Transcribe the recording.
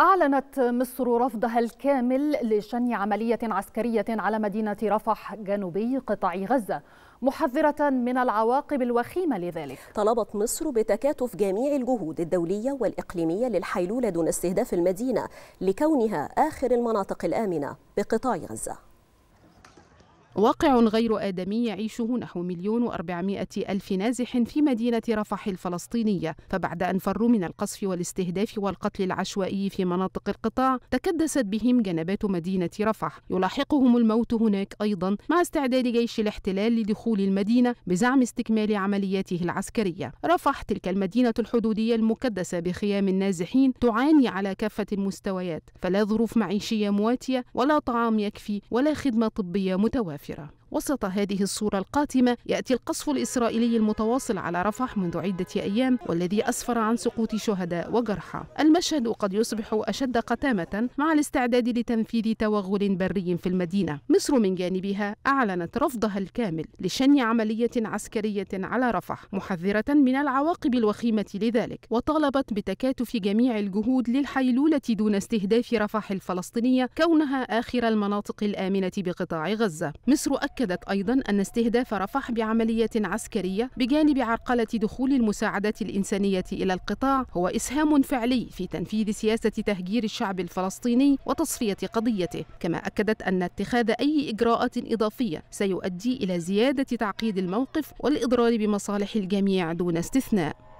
أعلنت مصر رفضها الكامل لشن عملية عسكرية على مدينة رفح جنوبي قطاع غزة محذرة من العواقب الوخيمة لذلك طلبت مصر بتكاتف جميع الجهود الدولية والإقليمية للحيلولة دون استهداف المدينة لكونها آخر المناطق الآمنة بقطاع غزة واقع غير آدمي يعيشه نحو مليون وأربعمائة ألف نازح في مدينة رفح الفلسطينية فبعد أن فروا من القصف والاستهداف والقتل العشوائي في مناطق القطاع تكدست بهم جنبات مدينة رفح يلاحقهم الموت هناك أيضا مع استعداد جيش الاحتلال لدخول المدينة بزعم استكمال عملياته العسكرية رفح تلك المدينة الحدودية المكدسة بخيام النازحين تعاني على كافة المستويات فلا ظروف معيشية مواتية ولا طعام يكفي ولا خدمة طبية متوافرة كثيرة وسط هذه الصورة القاتمة يأتي القصف الإسرائيلي المتواصل على رفح منذ عدة أيام والذي أسفر عن سقوط شهداء وجرحى المشهد قد يصبح أشد قتامة مع الاستعداد لتنفيذ توغل بري في المدينة مصر من جانبها أعلنت رفضها الكامل لشن عملية عسكرية على رفح محذرة من العواقب الوخيمة لذلك وطالبت بتكاتف جميع الجهود للحيلولة دون استهداف رفح الفلسطينية كونها آخر المناطق الآمنة بقطاع غزة مصر أكد أكدت أيضا أن استهداف رفح بعملية عسكرية بجانب عرقلة دخول المساعدات الإنسانية إلى القطاع هو إسهام فعلي في تنفيذ سياسة تهجير الشعب الفلسطيني وتصفية قضيته كما أكدت أن اتخاذ أي إجراءات إضافية سيؤدي إلى زيادة تعقيد الموقف والإضرار بمصالح الجميع دون استثناء